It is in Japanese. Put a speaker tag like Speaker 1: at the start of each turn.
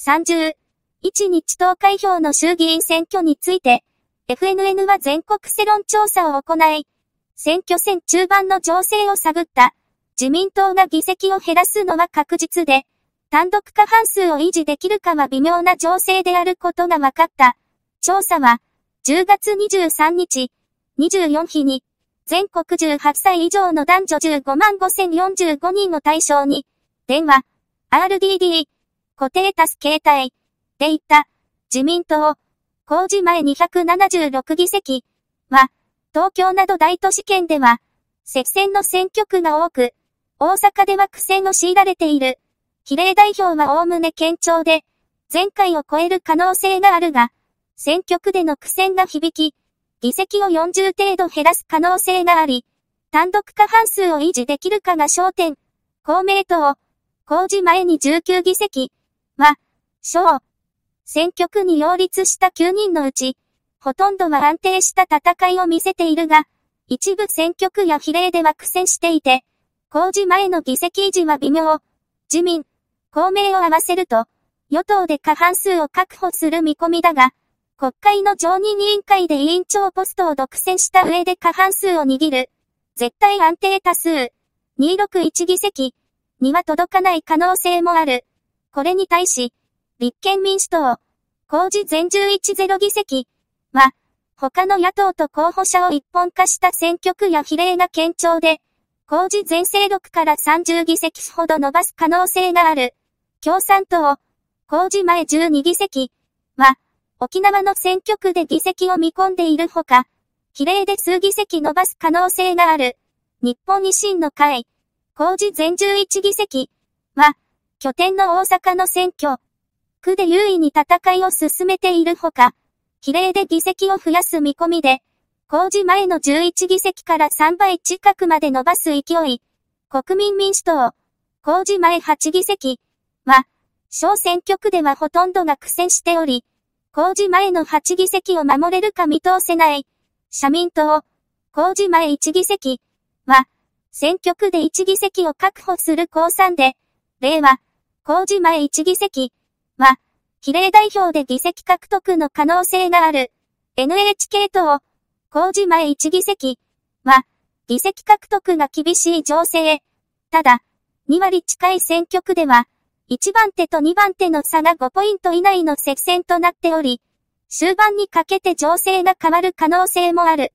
Speaker 1: 30、1日投開票の衆議院選挙について、FNN は全国世論調査を行い、選挙戦中盤の情勢を探った、自民党が議席を減らすのは確実で、単独過半数を維持できるかは微妙な情勢であることが分かった。調査は、10月23日、24日に、全国18歳以上の男女15万5045人を対象に、電話、RDD、固定多数形態でいった自民党、公示前276議席は、東京など大都市圏では、接戦の選挙区が多く、大阪では苦戦を強いられている。比例代表は概ね堅調で、前回を超える可能性があるが、選挙区での苦戦が響き、議席を40程度減らす可能性があり、単独過半数を維持できるかが焦点。公明党、公示前に19議席、は、小、選挙区に擁立した9人のうち、ほとんどは安定した戦いを見せているが、一部選挙区や比例では苦戦していて、工事前の議席維持は微妙、自民、公明を合わせると、与党で過半数を確保する見込みだが、国会の常任委員会で委員長ポストを独占した上で過半数を握る。絶対安定多数。261議席には届かない可能性もある。これに対し、立憲民主党、工事全11-0議席は、他の野党と候補者を一本化した選挙区や比例が堅調で、工事全勢力から30議席ほど伸ばす可能性がある。共産党、工事前12議席は、沖縄の選挙区で議席を見込んでいるほか、比例で数議席伸ばす可能性がある。日本維新の会、工事全11議席は、拠点の大阪の選挙、区で優位に戦いを進めているほか、比例で議席を増やす見込みで、工事前の11議席から3倍近くまで伸ばす勢い、国民民主党、工事前8議席は、小選挙区ではほとんどが苦戦しており、工事前の8議席を守れるか見通せない、社民党、工事前1議席は、選挙区で1議席を確保する公算で、令和、工事前1議席は、比例代表で議席獲得の可能性がある。NHK 党、工事前1議席は、議席獲得が厳しい情勢。ただ、2割近い選挙区では、1番手と2番手の差が5ポイント以内の接戦となっており、終盤にかけて情勢が変わる可能性もある。